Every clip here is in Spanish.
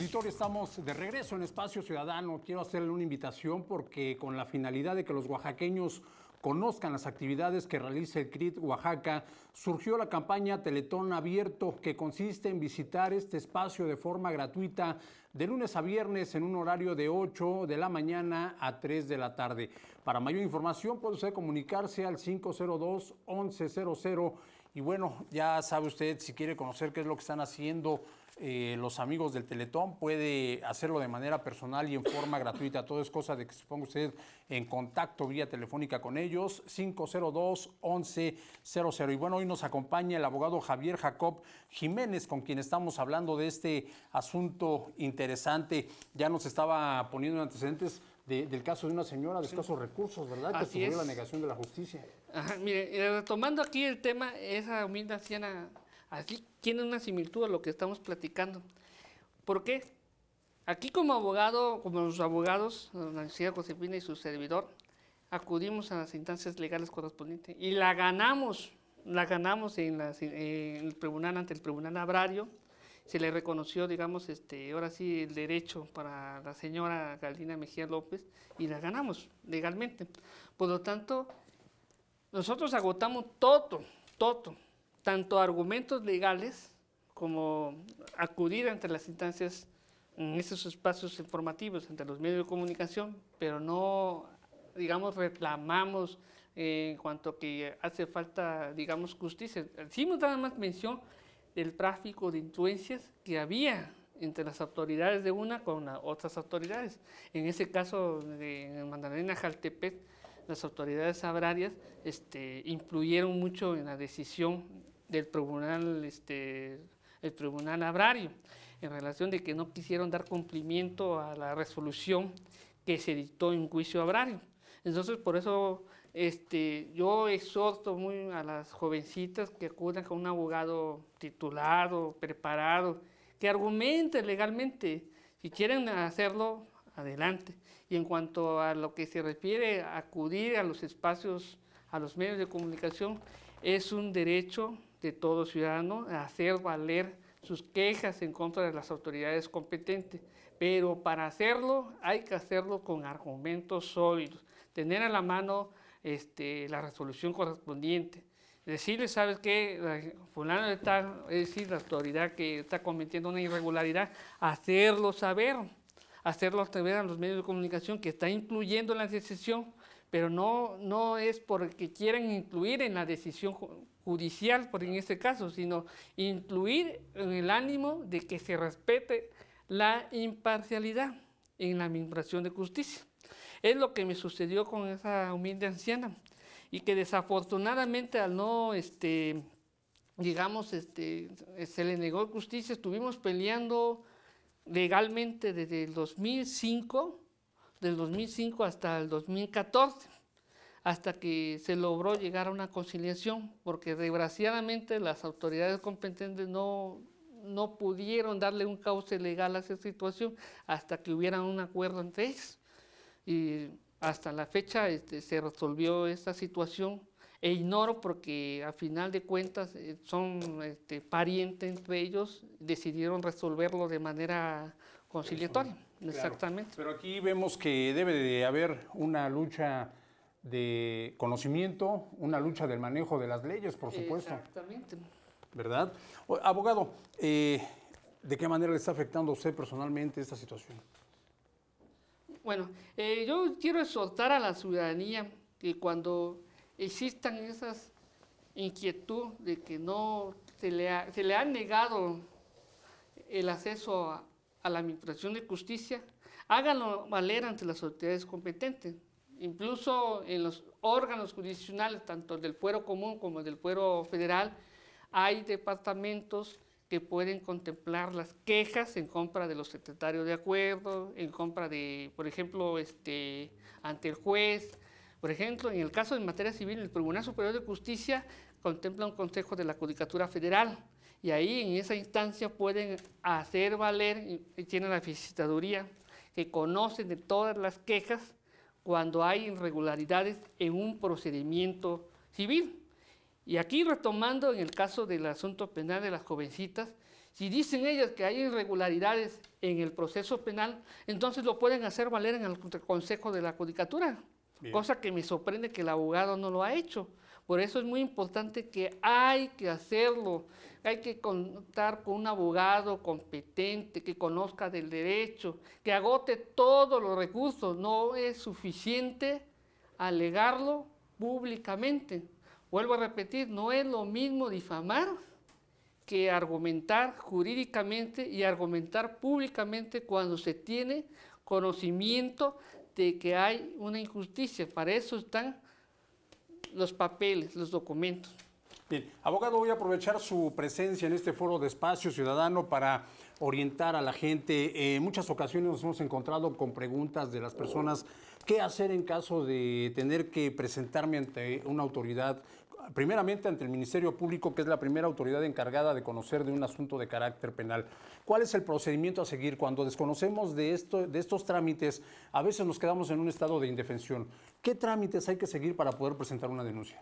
Auditorio, estamos de regreso en Espacio Ciudadano. Quiero hacerle una invitación porque con la finalidad de que los oaxaqueños conozcan las actividades que realiza el CRIT Oaxaca, surgió la campaña Teletón Abierto, que consiste en visitar este espacio de forma gratuita de lunes a viernes en un horario de 8 de la mañana a 3 de la tarde. Para mayor información puede usted comunicarse al 502-1100 y bueno, ya sabe usted si quiere conocer qué es lo que están haciendo eh, los amigos del Teletón, puede hacerlo de manera personal y en forma gratuita. Todo es cosa de que se ponga usted en contacto vía telefónica con ellos, 502-1100. Y bueno, hoy nos acompaña el abogado Javier Jacob Jiménez, con quien estamos hablando de este asunto interesante. Ya nos estaba poniendo antecedentes del caso de una señora de escasos recursos, ¿verdad? que sufrió la negación de la justicia. Ajá, mire, eh, retomando aquí el tema, esa humilde anciana Aquí tiene una similitud a lo que estamos platicando. ¿Por qué? Aquí como abogado, como los abogados, la licenciada Josepina y su servidor, acudimos a las instancias legales correspondientes y la ganamos, la ganamos en, el tribunal, ante el tribunal agrario, se le reconoció, digamos, este, ahora sí el derecho para la señora Galina Mejía López y la ganamos legalmente. Por lo tanto, nosotros agotamos todo, todo, tanto argumentos legales como acudir entre las instancias en mm, esos espacios informativos, entre los medios de comunicación, pero no, digamos, reclamamos eh, en cuanto que hace falta, digamos, justicia. Hicimos nada más mención del tráfico de influencias que había entre las autoridades de una con las otras autoridades. En ese caso, de, en Jaltepec, las autoridades agrarias este, influyeron mucho en la decisión del tribunal, este, el tribunal agrario, en relación de que no quisieron dar cumplimiento a la resolución que se dictó en juicio agrario. Entonces, por eso este, yo exhorto muy a las jovencitas que acudan con un abogado titulado, preparado, que argumente legalmente. Si quieren hacerlo, adelante. Y en cuanto a lo que se refiere a acudir a los espacios, a los medios de comunicación, es un derecho de todo ciudadano hacer valer sus quejas en contra de las autoridades competentes. Pero para hacerlo hay que hacerlo con argumentos sólidos, tener a la mano este, la resolución correspondiente. Decirle, ¿sabes qué? Fulano de es decir, la autoridad que está cometiendo una irregularidad, hacerlo saber, hacerlo saber a los medios de comunicación que está incluyendo la decisión pero no, no es porque quieran incluir en la decisión judicial, por en este caso, sino incluir en el ánimo de que se respete la imparcialidad en la administración de justicia. Es lo que me sucedió con esa humilde anciana y que desafortunadamente al no, este, digamos, este, se le negó justicia, estuvimos peleando legalmente desde el 2005 del 2005 hasta el 2014, hasta que se logró llegar a una conciliación, porque desgraciadamente las autoridades competentes no, no pudieron darle un cauce legal a esa situación hasta que hubiera un acuerdo entre ellos. Y hasta la fecha este, se resolvió esta situación e ignoro porque a final de cuentas eh, son este, parientes entre ellos, decidieron resolverlo de manera conciliatoria. Exactamente. pero aquí vemos que debe de haber una lucha de conocimiento, una lucha del manejo de las leyes, por supuesto. Exactamente. ¿Verdad? abogado, eh, ¿de qué manera le está afectando a usted personalmente esta situación? Bueno, eh, yo quiero exhortar a la ciudadanía que cuando existan esas inquietud de que no se se le ha negado el acceso a, a la Administración de Justicia, háganlo valer ante las autoridades competentes, incluso en los órganos jurisdiccionales, tanto del fuero común como del fuero federal, hay departamentos que pueden contemplar las quejas en compra de los secretarios de acuerdo, en compra de, por ejemplo, este, ante el juez. Por ejemplo, en el caso de materia civil, el Tribunal Superior de Justicia contempla un consejo de la Judicatura Federal y ahí en esa instancia pueden hacer valer, tienen la visitaduría, que conocen de todas las quejas cuando hay irregularidades en un procedimiento civil. Y aquí retomando en el caso del asunto penal de las jovencitas, si dicen ellas que hay irregularidades en el proceso penal, entonces lo pueden hacer valer en el Consejo de la Judicatura, cosa que me sorprende que el abogado no lo ha hecho. Por eso es muy importante que hay que hacerlo. Hay que contar con un abogado competente que conozca del derecho, que agote todos los recursos. No es suficiente alegarlo públicamente. Vuelvo a repetir, no es lo mismo difamar que argumentar jurídicamente y argumentar públicamente cuando se tiene conocimiento de que hay una injusticia. Para eso están los papeles, los documentos. Bien, abogado, voy a aprovechar su presencia en este foro de espacio ciudadano para orientar a la gente. Eh, en muchas ocasiones nos hemos encontrado con preguntas de las personas. ¿Qué hacer en caso de tener que presentarme ante una autoridad primeramente ante el Ministerio Público, que es la primera autoridad encargada de conocer de un asunto de carácter penal. ¿Cuál es el procedimiento a seguir? Cuando desconocemos de, esto, de estos trámites, a veces nos quedamos en un estado de indefensión. ¿Qué trámites hay que seguir para poder presentar una denuncia?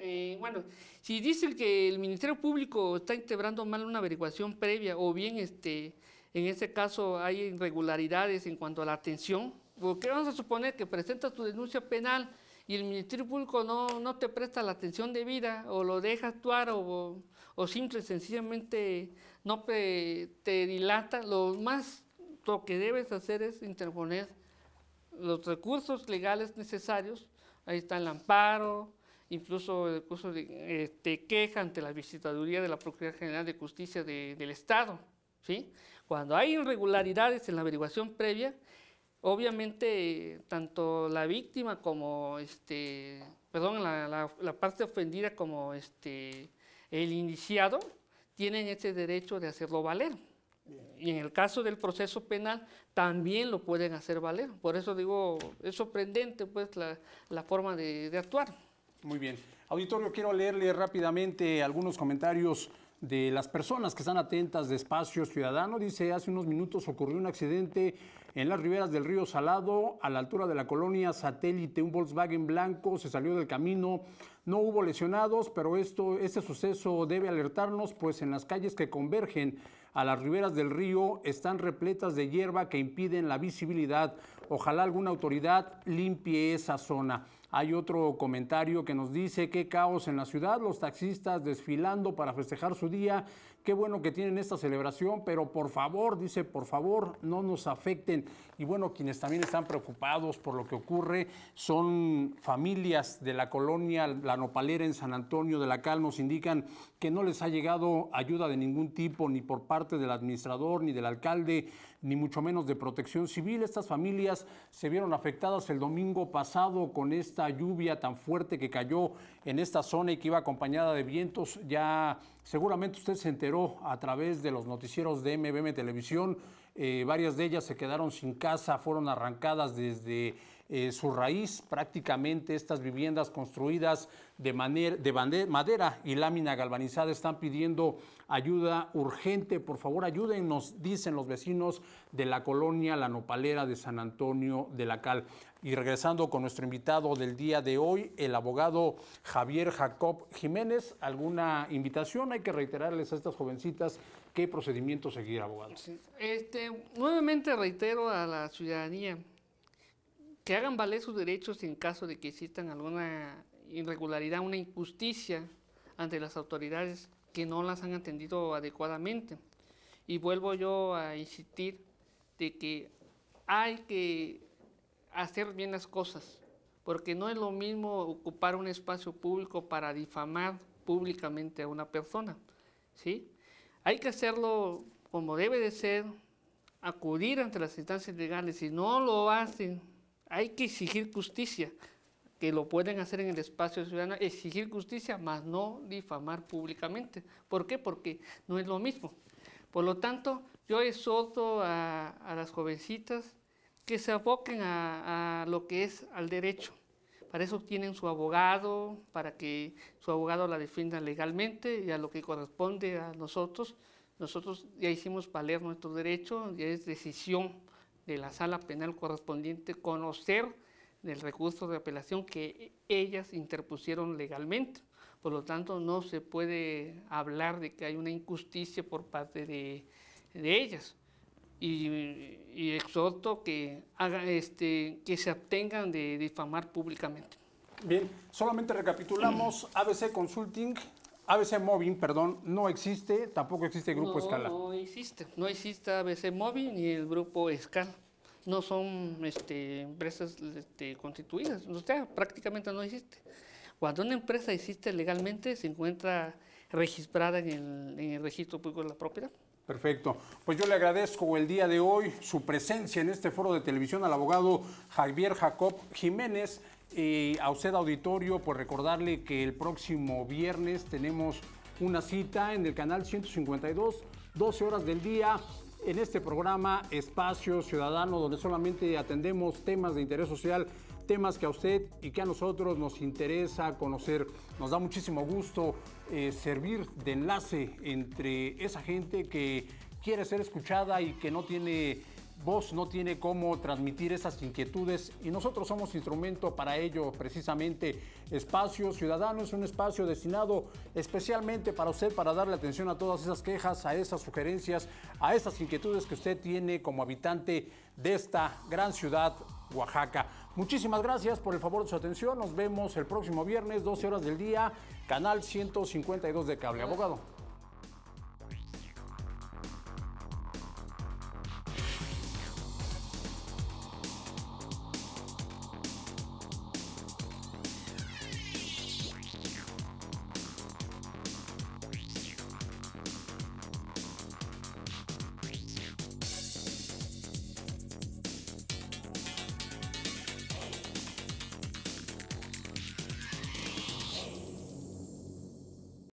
Eh, bueno, si dicen que el Ministerio Público está integrando mal una averiguación previa o bien este, en este caso hay irregularidades en cuanto a la atención, qué vamos a suponer que presentas tu denuncia penal y el Ministerio Público no, no te presta la atención debida o lo deja actuar o, o simple y sencillamente no te, dilata, lo más lo que debes hacer es interponer los recursos legales necesarios. Ahí está el amparo, incluso el recurso de este, queja ante la visitaduría de la Procuraduría General de Justicia del Estado. ¿sí? Cuando hay irregularidades en la averiguación previa, Obviamente, tanto la víctima como, este, perdón, la, parte ofendida como este, el iniciado tienen ese derecho de hacerlo valer. Y en el caso del proceso penal también lo pueden hacer valer. Por eso digo, es sorprendente pues la, forma de, actuar. Muy bien. Auditorio, quiero leerle rápidamente algunos comentarios de las personas que están atentas de Espacio Ciudadano. Dice, hace unos minutos ocurrió un accidente en las riberas del río Salado, a la altura de la colonia Satélite, un Volkswagen blanco se salió del camino. No hubo lesionados, pero esto, este suceso debe alertarnos, pues en las calles que convergen a las riberas del río están repletas de hierba que impiden la visibilidad. Ojalá alguna autoridad limpie esa zona. Hay otro comentario que nos dice qué caos en la ciudad, los taxistas desfilando para festejar su día Qué bueno que tienen esta celebración, pero por favor, dice, por favor, no nos afecten. Y bueno, quienes también están preocupados por lo que ocurre son familias de la colonia La Nopalera en San Antonio de la Cal. Nos indican que no les ha llegado ayuda de ningún tipo, ni por parte del administrador, ni del alcalde, ni mucho menos de protección civil. Estas familias se vieron afectadas el domingo pasado con esta lluvia tan fuerte que cayó en esta zona y que iba acompañada de vientos ya Seguramente usted se enteró a través de los noticieros de MBM Televisión, eh, varias de ellas se quedaron sin casa, fueron arrancadas desde eh, su raíz, prácticamente estas viviendas construidas de, manera, de madera y lámina galvanizada están pidiendo ayuda urgente. Por favor, ayúdennos, dicen los vecinos de la colonia La Nopalera de San Antonio de la Cal. Y regresando con nuestro invitado del día de hoy, el abogado Javier Jacob Jiménez, ¿alguna invitación? Hay que reiterarles a estas jovencitas qué procedimiento seguir, abogado. Este, nuevamente reitero a la ciudadanía que hagan valer sus derechos en caso de que existan alguna irregularidad, una injusticia ante las autoridades que no las han atendido adecuadamente. Y vuelvo yo a insistir de que hay que hacer bien las cosas, porque no es lo mismo ocupar un espacio público para difamar públicamente a una persona, ¿sí? Hay que hacerlo como debe de ser, acudir ante las instancias legales, si no lo hacen hay que exigir justicia, que lo pueden hacer en el espacio ciudadano, exigir justicia, mas no difamar públicamente. ¿Por qué? Porque no es lo mismo. Por lo tanto, yo exhorto a, las jovencitas que se aboquen a, a lo que es al derecho. Para eso tienen su abogado, para que su abogado la defienda legalmente y a lo que corresponde a nosotros. Nosotros ya hicimos valer nuestro derecho, ya es decisión de la sala penal correspondiente conocer del recurso de apelación que ellas interpusieron legalmente. Por lo tanto, no se puede hablar de que hay una injusticia por parte de, de ellas. Y, exhorto que, haga, este, que se abstengan de difamar públicamente. Bien, solamente recapitulamos, ABC Consulting ABC movin, perdón, no existe, tampoco existe el grupo Escala. No existe, no existe ABC Moving ni el grupo Escala. No son este, empresas este, constituidas, o sea, prácticamente no existe. Cuando una empresa existe legalmente, se encuentra registrada en el, en el registro público de la propiedad. Perfecto. Pues yo le agradezco el día de hoy su presencia en este foro de televisión al abogado Javier Jacob Jiménez, eh, a usted auditorio por recordarle que el próximo viernes tenemos una cita en el canal 152, 12 horas del día, en este programa Espacio Ciudadano, donde solamente atendemos temas de interés social, temas que a usted y que a nosotros nos interesa conocer. Nos da muchísimo gusto eh, servir de enlace entre esa gente que quiere ser escuchada y que no tiene voz no tiene cómo transmitir esas inquietudes y nosotros somos instrumento para ello, precisamente. Espacio Ciudadano es un espacio destinado especialmente para usted, para darle atención a todas esas quejas, a esas sugerencias, a esas inquietudes que usted tiene como habitante de esta gran ciudad, Oaxaca. Muchísimas gracias por el favor de su atención. Nos vemos el próximo viernes, 12 horas del día, canal 152 de Cable. Abogado.